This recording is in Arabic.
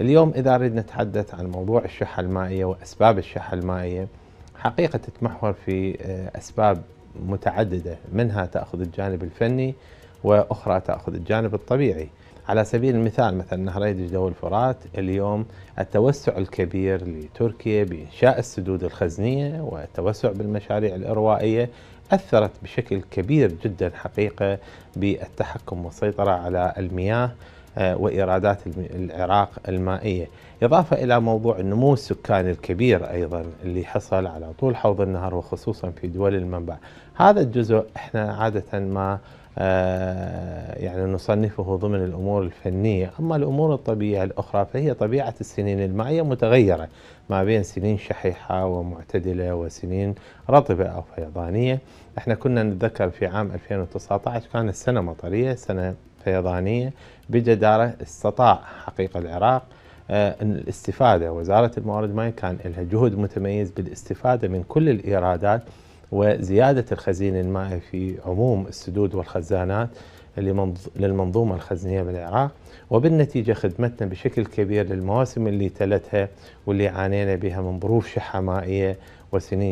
اليوم إذا أريد نتحدث عن موضوع الشحة المائية وأسباب الشحة المائية حقيقة تتمحور في آه، أسباب متعددة منها تأخذ الجانب الفني وأخرى تأخذ الجانب الطبيعي على سبيل المثال مثلا نهري دجلة والفرات اليوم التوسع الكبير لتركيا بإنشاء السدود الخزنية والتوسع بالمشاريع الإروائية أثرت بشكل كبير جدا حقيقة بالتحكم والسيطرة على المياه آه، وايرادات العراق المائيه، اضافه الى موضوع النمو السكاني الكبير ايضا اللي حصل على طول حوض النهر وخصوصا في دول المنبع، هذا الجزء احنا عاده ما آه، يعني نصنفه ضمن الامور الفنيه، اما الامور الطبيعيه الاخرى فهي طبيعه السنين المائيه متغيره ما بين سنين شحيحه ومعتدله وسنين رطبه او فيضانيه، احنا كنا نتذكر في عام 2019 كانت سنه مطريه، سنه فيضانية بجدارة استطاع حقيقة العراق آه، الاستفادة وزارة الموارد المائية كان لها جهد متميز بالاستفادة من كل الإيرادات وزيادة الخزين المائي في عموم السدود والخزانات للمنظومة الخزنية بالعراق وبالنتيجة خدمتنا بشكل كبير للمواسم اللي تلتها واللي عانينا بها من ظروف شحة مائية وسنين